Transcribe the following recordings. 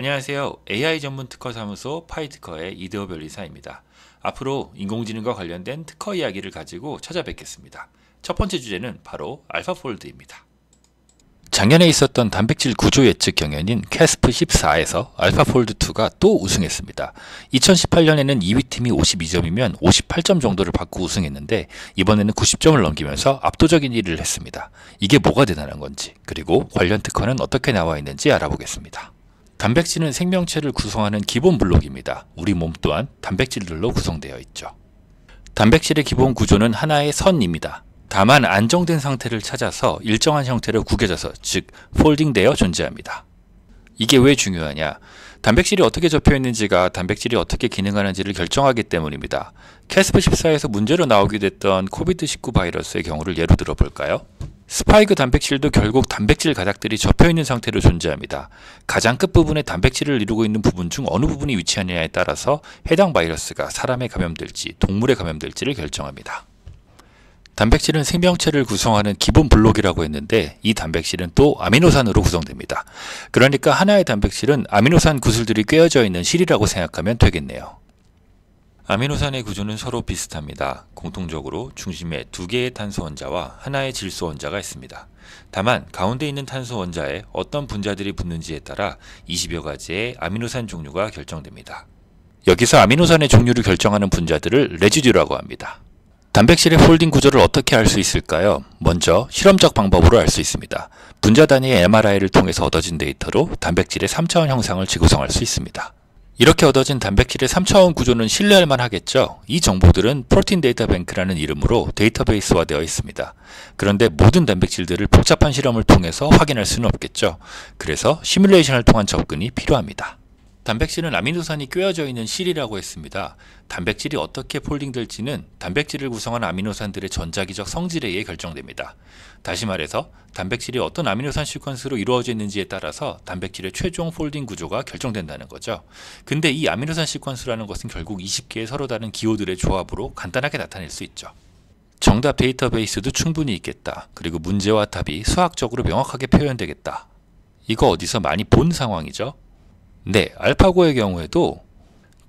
안녕하세요. AI 전문 특허 사무소 파이특허의 이대호 변리사입니다. 앞으로 인공지능과 관련된 특허 이야기를 가지고 찾아뵙겠습니다. 첫 번째 주제는 바로 알파폴드입니다. 작년에 있었던 단백질 구조 예측 경연인 캐스프 14에서 알파폴드2가 또 우승했습니다. 2018년에는 2위 팀이 52점이면 58점 정도를 받고 우승했는데 이번에는 90점을 넘기면서 압도적인 일을 했습니다. 이게 뭐가 대단한 건지 그리고 관련 특허는 어떻게 나와 있는지 알아보겠습니다. 단백질은 생명체를 구성하는 기본 블록입니다. 우리 몸 또한 단백질들로 구성되어 있죠. 단백질의 기본 구조는 하나의 선입니다. 다만 안정된 상태를 찾아서 일정한 형태로 구겨져서 즉 폴딩되어 존재합니다. 이게 왜 중요하냐? 단백질이 어떻게 접혀 있는지가 단백질이 어떻게 기능하는지를 결정하기 때문입니다. 캐스퍼1 4에서 문제로 나오게 됐던 코비드19 바이러스의 경우를 예로 들어볼까요? 스파이크 단백질도 결국 단백질 가닥들이 접혀있는 상태로 존재합니다. 가장 끝부분에 단백질을 이루고 있는 부분 중 어느 부분이 위치하느냐에 따라서 해당 바이러스가 사람에 감염될지 동물에 감염될지를 결정합니다. 단백질은 생명체를 구성하는 기본 블록이라고 했는데 이 단백질은 또 아미노산으로 구성됩니다. 그러니까 하나의 단백질은 아미노산 구슬들이 꿰어져 있는 실이라고 생각하면 되겠네요. 아미노산의 구조는 서로 비슷합니다. 공통적으로 중심에 두 개의 탄소 원자와 하나의 질소 원자가 있습니다. 다만 가운데 있는 탄소 원자에 어떤 분자들이 붙는지에 따라 20여 가지의 아미노산 종류가 결정됩니다. 여기서 아미노산의 종류를 결정하는 분자들을 레지듀라고 합니다. 단백질의 폴딩 구조를 어떻게 알 수 있을까요? 먼저 실험적 방법으로 알 수 있습니다. 분자 단위의 MRI를 통해서 얻어진 데이터로 단백질의 3차원 형상을 지구성할 수 있습니다. 이렇게 얻어진 단백질의 3차원 구조는 신뢰할 만하겠죠? 이 정보들은 프로틴 데이터 뱅크라는 이름으로 데이터베이스화 되어 있습니다. 그런데 모든 단백질들을 복잡한 실험을 통해서 확인할 수는 없겠죠? 그래서 시뮬레이션을 통한 접근이 필요합니다. 단백질은 아미노산이 꿰어져 있는 실이라고 했습니다. 단백질이 어떻게 폴딩될지는 단백질을 구성한 아미노산들의 전자기적 성질에 의해 결정됩니다. 다시 말해서 단백질이 어떤 아미노산 시퀀스로 이루어져 있는지에 따라서 단백질의 최종 폴딩 구조가 결정된다는 거죠. 근데 이 아미노산 시퀀스라는 것은 결국 20개의 서로 다른 기호들의 조합으로 간단하게 나타낼 수 있죠. 정답 데이터베이스도 충분히 있겠다. 그리고 문제와 답이 수학적으로 명확하게 표현되겠다. 이거 어디서 많이 본 상황이죠? 네, 알파고의 경우에도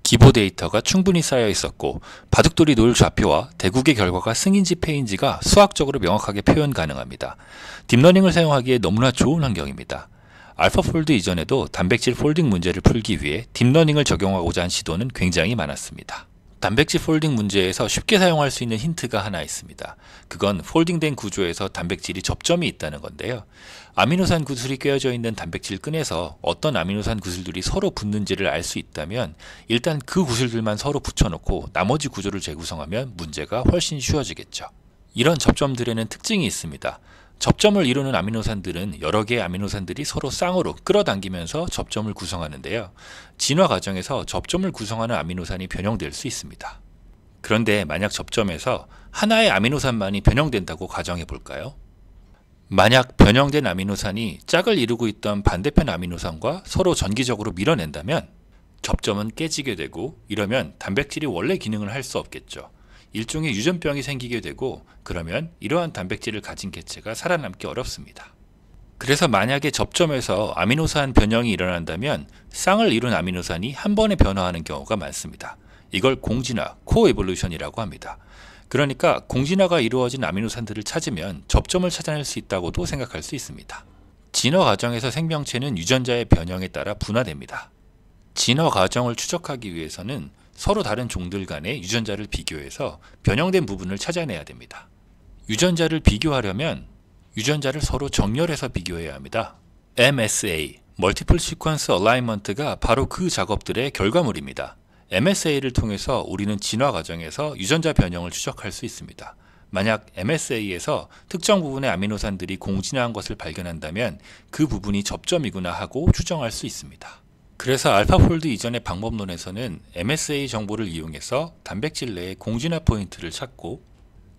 기보 데이터가 충분히 쌓여 있었고 바둑돌이 노을 좌표와 대국의 결과가 승인지 패인지가 수학적으로 명확하게 표현 가능합니다. 딥러닝을 사용하기에 너무나 좋은 환경입니다. 알파폴드 이전에도 단백질 폴딩 문제를 풀기 위해 딥러닝을 적용하고자 한 시도는 굉장히 많았습니다. 단백질 폴딩 문제에서 쉽게 사용할 수 있는 힌트가 하나 있습니다. 그건 폴딩된 구조에서 단백질이 접점이 있다는 건데요. 아미노산 구슬이 꿰어져 있는 단백질 끈에서 어떤 아미노산 구슬들이 서로 붙는지를 알 수 있다면 일단 그 구슬들만 서로 붙여놓고 나머지 구조를 재구성하면 문제가 훨씬 쉬워지겠죠. 이런 접점들에는 특징이 있습니다. 접점을 이루는 아미노산들은 여러 개의 아미노산들이 서로 쌍으로 끌어당기면서 접점을 구성하는데요. 진화 과정에서 접점을 구성하는 아미노산이 변형될 수 있습니다. 그런데 만약 접점에서 하나의 아미노산만이 변형된다고 가정해 볼까요? 만약 변형된 아미노산이 짝을 이루고 있던 반대편 아미노산과 서로 전기적으로 밀어낸다면 접점은 깨지게 되고 이러면 단백질이 원래 기능을 할 수 없겠죠. 일종의 유전병이 생기게 되고 그러면 이러한 단백질을 가진 개체가 살아남기 어렵습니다. 그래서 만약에 접점에서 아미노산 변형이 일어난다면 쌍을 이룬 아미노산이 한 번에 변화하는 경우가 많습니다. 이걸 공진화, 코에볼루션이라고 합니다. 그러니까 공진화가 이루어진 아미노산들을 찾으면 접점을 찾아낼 수 있다고도 생각할 수 있습니다. 진화 과정에서 생명체는 유전자의 변형에 따라 분화됩니다. 진화 과정을 추적하기 위해서는 서로 다른 종들 간의 유전자를 비교해서 변형된 부분을 찾아내야 됩니다. 유전자를 비교하려면 유전자를 서로 정렬해서 비교해야 합니다. MSA, Multiple u e e s q n 멀티 a l i g n m e n t 가 바로 그 작업들의 결과물입니다. MSA를 통해서 우리는 진화 과정에서 유전자 변형을 추적할 수 있습니다. 만약 MSA에서 특정 부분의 아미노산들이 공진화한 것을 발견한다면 그 부분이 접점이구나 하고 추정할 수 있습니다. 그래서 알파폴드 이전의 방법론에서는 MSA 정보를 이용해서 단백질 내의 공진화 포인트를 찾고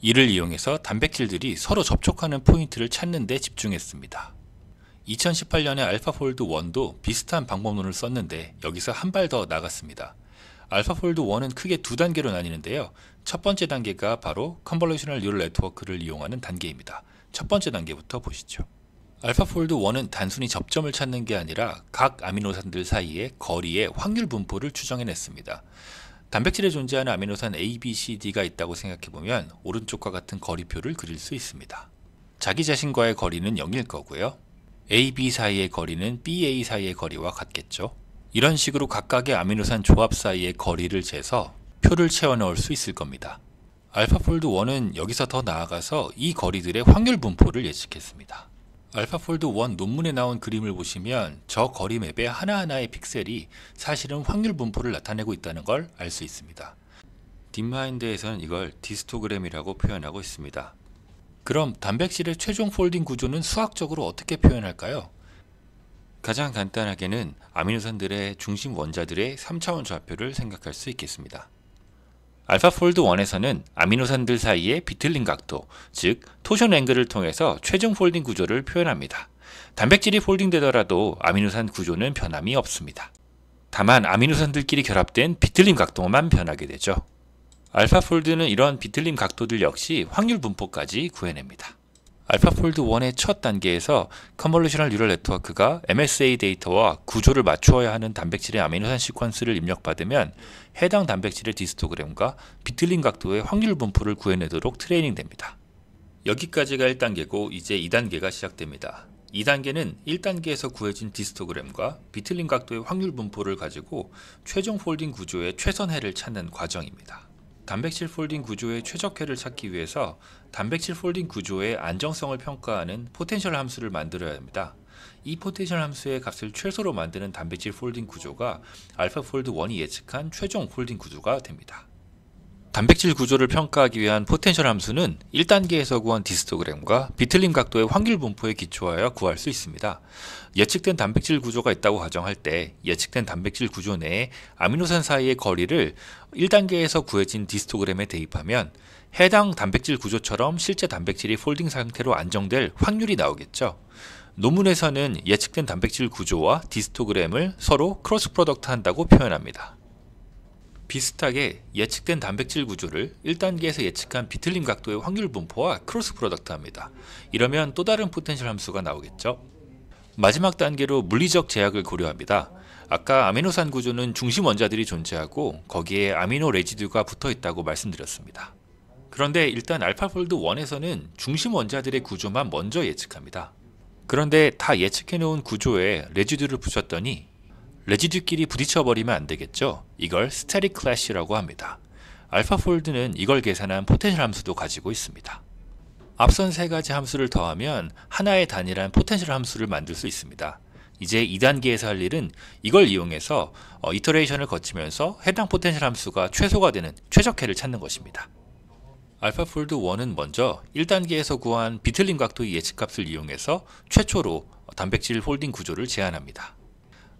이를 이용해서 단백질들이 서로 접촉하는 포인트를 찾는 데 집중했습니다. 2018년에 알파폴드 1도 비슷한 방법론을 썼는데 여기서 한 발 더 나갔습니다. 알파폴드 1은 크게 두 단계로 나뉘는데요. 첫 번째 단계가 바로 컨벌루셔널 뉴럴 네트워크를 이용하는 단계입니다. 첫 번째 단계부터 보시죠. 알파폴드 1은 단순히 접점을 찾는 게 아니라 각 아미노산들 사이의 거리의 확률 분포를 추정해냈습니다. 단백질에 존재하는 아미노산 A, B, C, D가 있다고 생각해보면 오른쪽과 같은 거리표를 그릴 수 있습니다. 자기 자신과의 거리는 0일 거고요. A, B 사이의 거리는 B, A 사이의 거리와 같겠죠. 이런 식으로 각각의 아미노산 조합 사이의 거리를 재서 표를 채워 넣을 수 있을 겁니다. 알파폴드 1은 여기서 더 나아가서 이 거리들의 확률 분포를 예측했습니다. 알파폴드 1 논문에 나온 그림을 보시면 저 거리 맵의 하나하나의 픽셀이 사실은 확률 분포를 나타내고 있다는 걸 알 수 있습니다. 딥마인드에서는 이걸 디스토그램이라고 표현하고 있습니다. 그럼 단백질의 최종 폴딩 구조는 수학적으로 어떻게 표현할까요? 가장 간단하게는 아미노산들의 중심 원자들의 3차원 좌표를 생각할 수 있겠습니다. 알파폴드 1에서는 아미노산들 사이의 비틀린 각도, 즉 토션 앵글을 통해서 최종 폴딩 구조를 표현합니다. 단백질이 폴딩되더라도 아미노산 구조는 변함이 없습니다. 다만 아미노산들끼리 결합된 비틀림 각도만 변하게 되죠. 알파폴드는 이런 비틀림 각도들 역시 확률 분포까지 구해냅니다. 알파폴드 1의 첫 단계에서 컨볼루셔널 뉴럴 네트워크가 MSA 데이터와 구조를 맞추어야 하는 단백질의 아미노산 시퀀스를 입력받으면 해당 단백질의 디스토그램과 비틀린 각도의 확률 분포를 구해내도록 트레이닝됩니다. 여기까지가 1단계고 이제 2단계가 시작됩니다. 2단계는 1단계에서 구해진 디스토그램과 비틀린 각도의 확률 분포를 가지고 최종 폴딩 구조의 최선해를 찾는 과정입니다. 단백질 폴딩 구조의 최적회를 찾기 위해서 단백질 폴딩 구조의 안정성을 평가하는 포텐셜 함수를 만들어야 합니다. 이 포텐셜 함수의 값을 최소로 만드는 단백질 폴딩 구조가 알파 폴드 1이 예측한 최종 폴딩 구조가 됩니다. 단백질 구조를 평가하기 위한 포텐셜 함수는 1단계에서 구한 디스토그램과 비틀림 각도의 환길 분포에 기초하여 구할 수 있습니다. 예측된 단백질 구조가 있다고 가정할 때 예측된 단백질 구조 내에 아미노산 사이의 거리를 1단계에서 구해진 디스토그램에 대입하면 해당 단백질 구조처럼 실제 단백질이 폴딩 상태로 안정될 확률이 나오겠죠. 논문에서는 예측된 단백질 구조와 디스토그램을 서로 크로스 프로덕트 한다고 표현합니다. 비슷하게 예측된 단백질 구조를 1단계에서 예측한 비틀림 각도의 확률 분포와 크로스 프로덕트합니다. 이러면 또 다른 포텐셜 함수가 나오겠죠. 마지막 단계로 물리적 제약을 고려합니다. 아까 아미노산 구조는 중심 원자들이 존재하고 거기에 아미노 레지듀가 붙어 있다고 말씀드렸습니다. 그런데 일단 알파폴드 1에서는 중심 원자들의 구조만 먼저 예측합니다. 그런데 다 예측해놓은 구조에 레지듀를 붙였더니 레지듀끼리 부딪혀버리면 안 되겠죠? 이걸 스테릭 클래시라고 합니다. 알파폴드는 이걸 계산한 포텐셜 함수도 가지고 있습니다. 앞선 세 가지 함수를 더하면 하나의 단일한 포텐셜 함수를 만들 수 있습니다. 이제 2단계에서 할 일은 이걸 이용해서 어, 이터레이션을 거치면서 해당 포텐셜 함수가 최소가 되는 최적해를 찾는 것입니다. 알파폴드 1은 먼저 1단계에서 구한 비틀림 각도의 예측값을 이용해서 최초로 단백질 폴딩 구조를 제안합니다.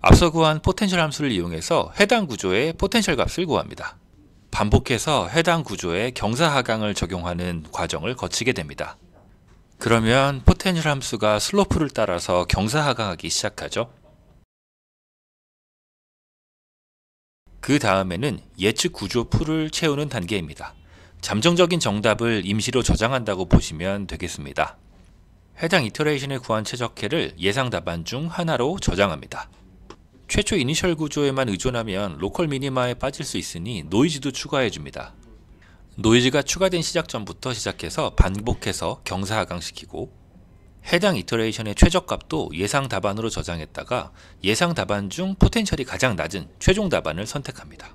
앞서 구한 포텐셜 함수를 이용해서 해당 구조의 포텐셜 값을 구합니다. 반복해서 해당 구조의 경사하강을 적용하는 과정을 거치게 됩니다. 그러면 포텐셜 함수가 슬로프를 따라서 경사하강하기 시작하죠. 그 다음에는 예측 구조 풀을 채우는 단계입니다. 잠정적인 정답을 임시로 저장한다고 보시면 되겠습니다. 해당 이터레이션에 구한 최적해를 예상 답안 중 하나로 저장합니다. 최초 이니셜 구조에만 의존하면 로컬 미니마에 빠질 수 있으니 노이즈도 추가해 줍니다. 노이즈가 추가된 시작 전부터 시작해서 반복해서 경사 하강시키고 해당 이터레이션의 최적값도 예상 답안으로 저장했다가 예상 답안 중 포텐셜이 가장 낮은 최종 답안을 선택합니다.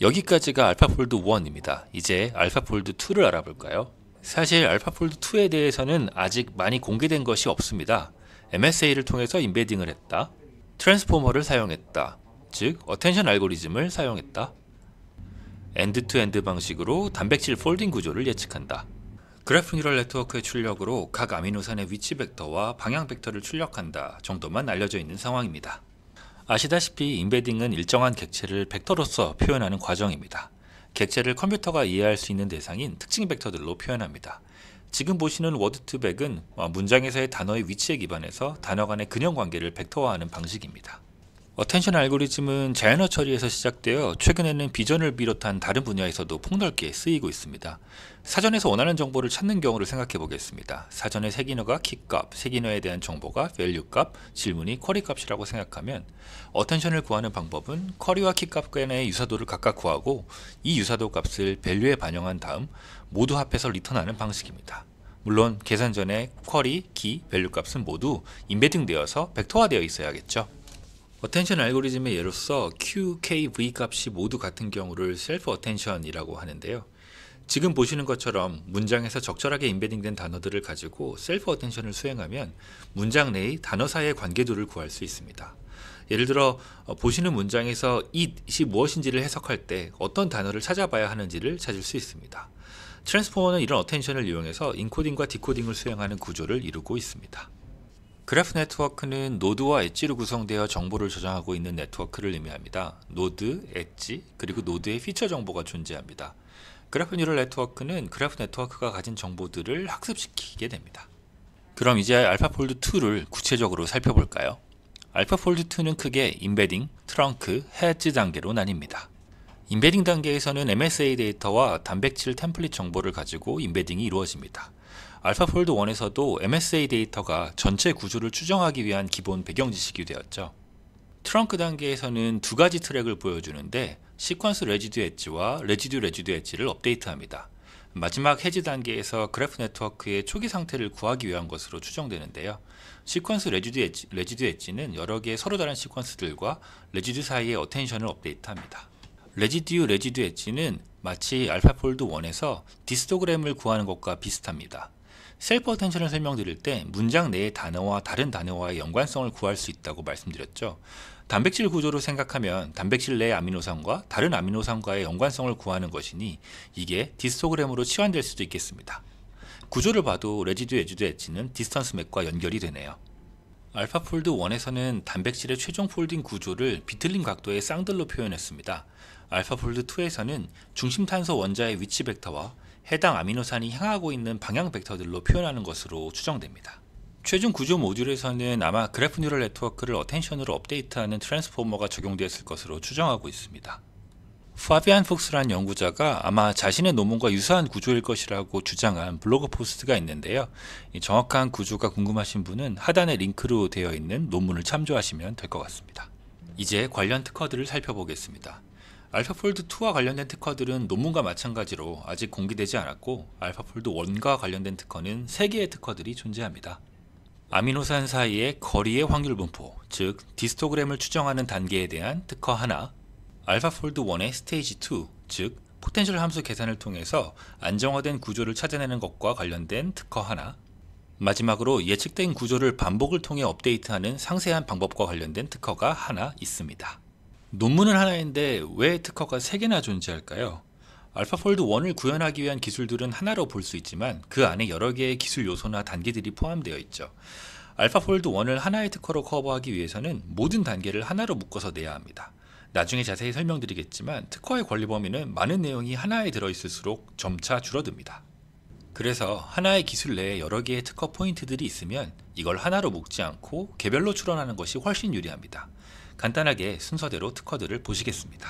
여기까지가 알파폴드 1입니다. 이제 알파폴드 2를 알아볼까요? 사실 알파폴드 2에 대해서는 아직 많이 공개된 것이 없습니다. MSA를 통해서 임베딩을 했다. 트랜스포머를 사용했다. 즉, 어텐션 알고리즘을 사용했다. 엔드투엔드 방식으로 단백질 폴딩 구조를 예측한다. 그래프 뉴럴 네트워크의 출력으로 각 아미노산의 위치 벡터와 방향 벡터를 출력한다 정도만 알려져 있는 상황입니다. 아시다시피 인베딩은 일정한 객체를 벡터로서 표현하는 과정입니다. 객체를 컴퓨터가 이해할 수 있는 대상인 특징 벡터들로 표현합니다. 지금 보시는 워드2백은 어, 문장에서의 단어의 위치에 기반해서 단어 간의 근형 관계를 벡터화하는 방식입니다. 어텐션 알고리즘은 자연어 처리에서 시작되어 최근에는 비전을 비롯한 다른 분야에서도 폭넓게 쓰이고 있습니다. 사전에서 원하는 정보를 찾는 경우를 생각해 보겠습니다. 사전의 색인어가 키값, 색인어에 대한 정보가 value값, 질문이 쿼리값이라고 생각하면 어텐션을 구하는 방법은 쿼리와 키 값 간의 유사도를 각각 구하고 이 유사도 값을 value에 반영한 다음 모두 합해서 리턴하는 방식입니다. 물론 계산 전에 쿼리, 키, 밸류 값은 모두 인베딩되어서 벡터화되어 있어야겠죠. 어텐션 알고리즘의 예로 써 Q, K, V 값이 모두 같은 경우를 셀프 어텐션이라고 하는데요. 지금 보시는 것처럼 문장에서 적절하게 인베딩된 단어들을 가지고 셀프 어텐션을 수행하면 문장 내의 단어 사이의 관계도를 구할 수 있습니다. 예를 들어 어, 보시는 문장에서 it이 무엇인지를 해석할 때 어떤 단어를 찾아봐야 하는지를 찾을 수 있습니다. 트랜스포머는 이런 어텐션을 이용해서 인코딩과 디코딩을 수행하는 구조를 이루고 있습니다. 그래프 네트워크는 노드와 엣지로 구성되어 정보를 저장하고 있는 네트워크를 의미합니다. 노드, 엣지, 그리고 노드의 피처 정보가 존재합니다. 그래프 뉴럴 네트워크는 그래프 네트워크가 가진 정보들을 학습시키게 됩니다. 그럼 이제 알파폴드2를 구체적으로 살펴볼까요? 알파폴드2는 크게 인베딩, 트렁크, 헤지 단계로 나뉩니다. 인베딩 단계에서는 MSA 데이터와 단백질 템플릿 정보를 가지고 인베딩이 이루어집니다. 알파폴드 1에서도 MSA 데이터가 전체 구조를 추정하기 위한 기본 배경 지식이 되었죠. 트렁크 단계에서는 두 가지 트랙을 보여주는데 시퀀스 레지듀 엣지와 레지듀 레지듀 엣지를 업데이트합니다. 마지막 해지 단계에서 그래프 네트워크의 초기 상태를 구하기 위한 것으로 추정되는데요. 시퀀스 레지듀, 엣지, 레지듀 엣지는 여러 개의 서로 다른 시퀀스들과 레지듀 사이의 어텐션을 업데이트합니다. 레지듀 레지듀 엣지는 마치 알파폴드 1에서 디스토그램을 구하는 것과 비슷합니다. 셀프 어텐션을 설명드릴 때 문장 내의 단어와 다른 단어와의 연관성을 구할 수 있다고 말씀드렸죠. 단백질 구조로 생각하면 단백질 내의 아미노산과 다른 아미노산과의 연관성을 구하는 것이니 이게 디스토그램으로 치환될 수도 있겠습니다. 구조를 봐도 레지드 레지드 엣지는 디스턴스 맵과 연결이 되네요. 알파폴드 1에서는 단백질의 최종 폴딩 구조를 비틀린 각도의 쌍들로 표현했습니다. 알파폴드 2에서는 중심 탄소 원자의 위치 벡터와 해당 아미노산이 향하고 있는 방향 벡터들로 표현하는 것으로 추정됩니다. 최종 구조 모듈에서는 아마 그래프 뉴럴 네트워크를 어텐션으로 업데이트하는 트랜스포머가 적용되었을 것으로 추정하고 있습니다. 파비안 폭스란 연구자가 아마 자신의 논문과 유사한 구조일 것이라고 주장한 블로그 포스트가 있는데요. 정확한 구조가 궁금하신 분은 하단에 링크로 되어 있는 논문을 참조하시면 될 것 같습니다. 이제 관련 특허들을 살펴보겠습니다. 알파폴드 2와 관련된 특허들은 논문과 마찬가지로 아직 공개되지 않았고 알파폴드 1과 관련된 특허는 3개의 특허들이 존재합니다. 아미노산 사이의 거리의 확률 분포, 즉 디스토그램을 추정하는 단계에 대한 특허 하나, 알파폴드 1의 스테이지 2, 즉 포텐셜 함수 계산을 통해서 안정화된 구조를 찾아내는 것과 관련된 특허 하나, 마지막으로 예측된 구조를 반복을 통해 업데이트하는 상세한 방법과 관련된 특허가 하나 있습니다. 논문은 하나인데 왜 특허가 3개나 존재할까요? 알파폴드 1을 구현하기 위한 기술들은 하나로 볼 수 있지만 그 안에 여러 개의 기술 요소나 단계들이 포함되어 있죠. 알파폴드 1을 하나의 특허로 커버하기 위해서는 모든 단계를 하나로 묶어서 내야 합니다. 나중에 자세히 설명드리겠지만 특허의 권리 범위는 많은 내용이 하나에 들어있을수록 점차 줄어듭니다. 그래서 하나의 기술 내에 여러 개의 특허 포인트들이 있으면 이걸 하나로 묶지 않고 개별로 출원하는 것이 훨씬 유리합니다. 간단하게 순서대로 특허들을 보시겠습니다.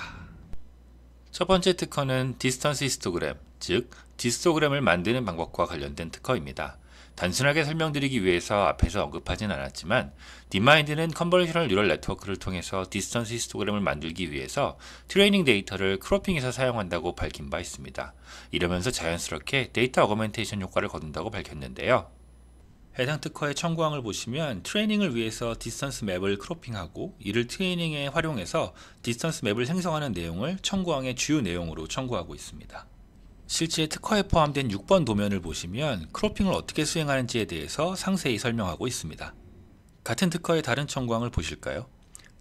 첫 번째 특허는 디스턴스 히스토그램, 즉 디스토그램을 만드는 방법과 관련된 특허입니다. 단순하게 설명드리기 위해서 앞에서 언급하진 않았지만 디마인드는 컨버셔널 뉴럴 네트워크를 통해서 디스턴스 히스토그램을 만들기 위해서 트레이닝 데이터를 크로핑해서 사용한다고 밝힌 바 있습니다. 이러면서 자연스럽게 데이터 어그멘테이션 효과를 거둔다고 밝혔는데요. 해당 특허의 청구항을 보시면 트레이닝을 위해서 디스턴스 맵을 크로핑하고 이를 트레이닝에 활용해서 디스턴스 맵을 생성하는 내용을 청구항의 주요 내용으로 청구하고 있습니다. 실제 특허에 포함된 6번 도면을 보시면 크로핑을 어떻게 수행하는지에 대해서 상세히 설명하고 있습니다. 같은 특허의 다른 청구항을 보실까요?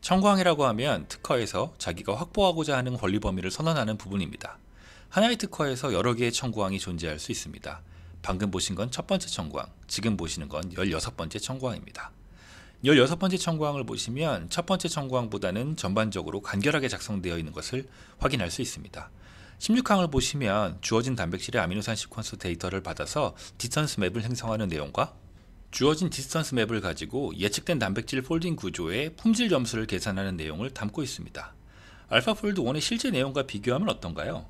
청구항이라고 하면 특허에서 자기가 확보하고자 하는 권리 범위를 선언하는 부분입니다. 하나의 특허에서 여러 개의 청구항이 존재할 수 있습니다. 방금 보신 건 첫 번째 청구항, 지금 보시는 건 16번째 청구항입니다. 16번째 청구항을 보시면 첫 번째 청구항보다는 전반적으로 간결하게 작성되어 있는 것을 확인할 수 있습니다. 16항을 보시면 주어진 단백질의 아미노산 시퀀스 데이터를 받아서 디스턴스 맵을 생성하는 내용과 주어진 디스턴스 맵을 가지고 예측된 단백질 폴딩 구조의 품질 점수를 계산하는 내용을 담고 있습니다. 알파폴드 1의 실제 내용과 비교하면 어떤가요?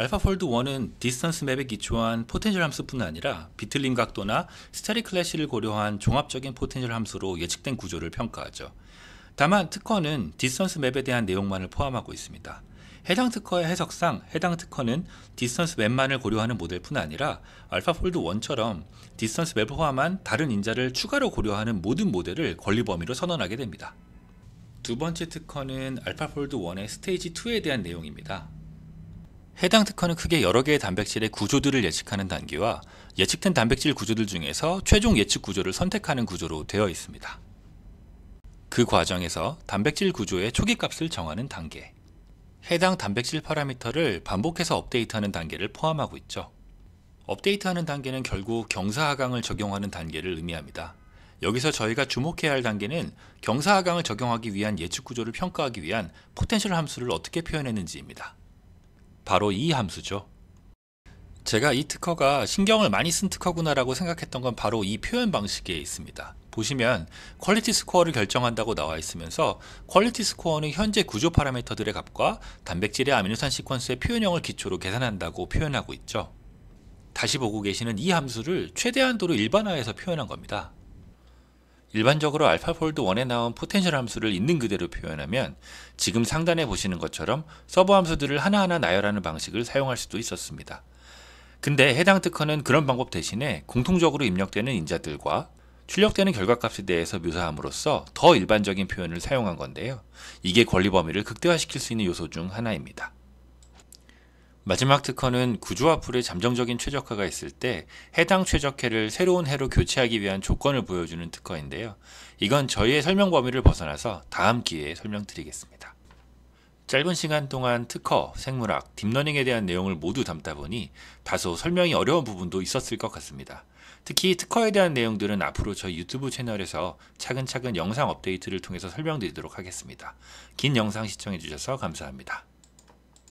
알파폴드 1은 디스턴스 맵에 기초한 포텐셜 함수뿐 아니라 비틀림 각도나 스테리 클래시를 고려한 종합적인 포텐셜 함수로 예측된 구조를 평가하죠. 다만 특허는 디스턴스 맵에 대한 내용만을 포함하고 있습니다. 해당 특허의 해석상 해당 특허는 디스턴스 맵만을 고려하는 모델뿐 아니라 알파폴드 1처럼 디스턴스 맵을 포함한 다른 인자를 추가로 고려하는 모든 모델을 권리 범위로 선언하게 됩니다. 두 번째 특허는 알파폴드 1의 스테이지 2에 대한 내용입니다. 해당 특허는 크게 여러 개의 단백질의 구조들을 예측하는 단계와 예측된 단백질 구조들 중에서 최종 예측 구조를 선택하는 구조로 되어 있습니다. 그 과정에서 단백질 구조의 초기 값을 정하는 단계, 해당 단백질 파라미터를 반복해서 업데이트하는 단계를 포함하고 있죠. 업데이트하는 단계는 결국 경사하강을 적용하는 단계를 의미합니다. 여기서 저희가 주목해야 할 단계는 경사하강을 적용하기 위한 예측 구조를 평가하기 위한 포텐셜 함수를 어떻게 표현했는지입니다. 바로 이 함수죠. 제가 이 특허가 신경을 많이 쓴 특허구나라고 생각했던 건 바로 이 표현 방식에 있습니다. 보시면 퀄리티 스코어를 결정한다고 나와 있으면서 퀄리티 스코어는 현재 구조 파라미터들의 값과 단백질의 아미노산 시퀀스의 표현형을 기초로 계산한다고 표현하고 있죠. 다시 보고 계시는 이 함수를 최대한도로 일반화해서 표현한 겁니다. 일반적으로 알파폴드 1에 나온 포텐셜 함수를 있는 그대로 표현하면 지금 상단에 보시는 것처럼 서버 함수들을 하나하나 나열하는 방식을 사용할 수도 있었습니다. 근데 해당 특허는 그런 방법 대신에 공통적으로 입력되는 인자들과 출력되는 결과값에 대해서 묘사함으로써 더 일반적인 표현을 사용한 건데요. 이게 권리 범위를 극대화시킬 수 있는 요소 중 하나입니다. 마지막 특허는 구조 앞풀로의 잠정적인 최적화가 있을 때 해당 최적해를 새로운 해로 교체하기 위한 조건을 보여주는 특허인데요. 이건 저희의 설명 범위를 벗어나서 다음 기회에 설명드리겠습니다. 짧은 시간 동안 특허, 생물학, 딥러닝에 대한 내용을 모두 담다 보니 다소 설명이 어려운 부분도 있었을 것 같습니다. 특히 특허에 대한 내용들은 앞으로 저희 유튜브 채널에서 차근차근 영상 업데이트를 통해서 설명드리도록 하겠습니다. 긴 영상 시청해주셔서 감사합니다.